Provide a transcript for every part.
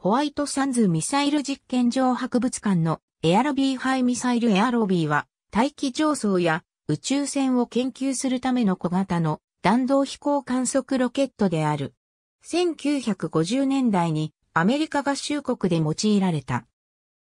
ホワイトサンズミサイル実験場博物館のエアロビーハイミサイルエアロビーは大気上層や宇宙船を研究するための小型の弾道飛行観測ロケットである。1950年代にアメリカ合衆国で用いられた。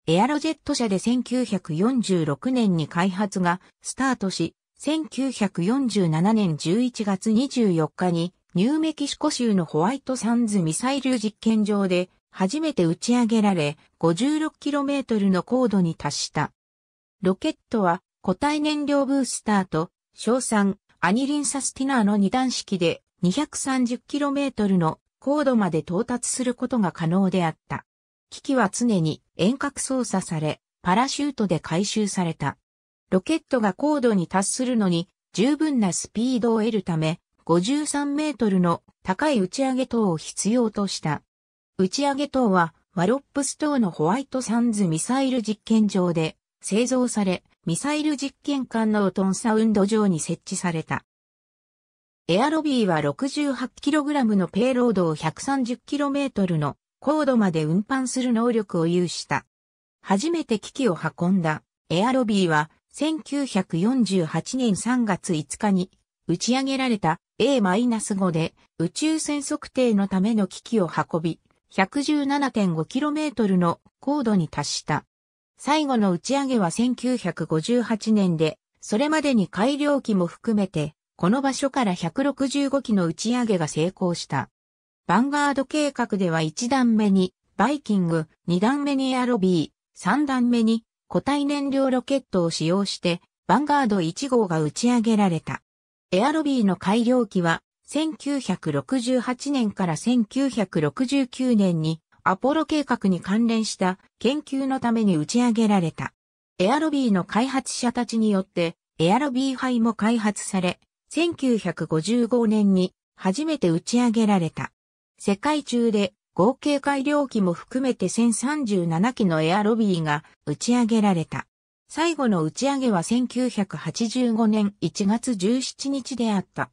エアロジェット社で1946年に開発がスタートし、1947年11月24日にニューメキシコ州のホワイトサンズミサイル実験場で初めて打ち上げられ、56km の高度に達した。ロケットは固体燃料ブースターと、硝酸、アニリンサスティナーの二段式で 230km の高度まで到達することが可能であった。機器は常に遠隔操作され、パラシュートで回収された。ロケットが高度に達するのに十分なスピードを得るため、53メートルの高い打ち上げ塔を必要とした。打ち上げ等は、ワロップス等のホワイトサンズミサイル実験場で製造され、ミサイル実験艦のオトンサウンド上に設置された。エアロビーは 68kg のペイロードを 130km の高度まで運搬する能力を有した。初めて機器を運んだエアロビーは1948年3月5日に打ち上げられた A-5 で宇宙船測定のための機器を運び、117.5km の高度に達した。最後の打ち上げは1958年で、それまでに改良機も含めて、この場所から165機の打ち上げが成功した。ヴァンガード計画では1段目に、バイキング、2段目にエアロビー、3段目に、固体燃料ロケットを使用して、ヴァンガード1号が打ち上げられた。エアロビーの改良機は、1968年から1969年にアポロ計画に関連した研究のために打ち上げられた。エアロビーの開発者たちによってエアロビー杯も開発され、1955年に初めて打ち上げられた。世界中で合計改良機も含めて1037機のエアロビーが打ち上げられた。最後の打ち上げは1985年1月17日であった。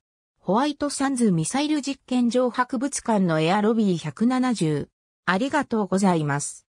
ホワイトサンズミサイル実験場博物館のエアロビー170。ありがとうございます。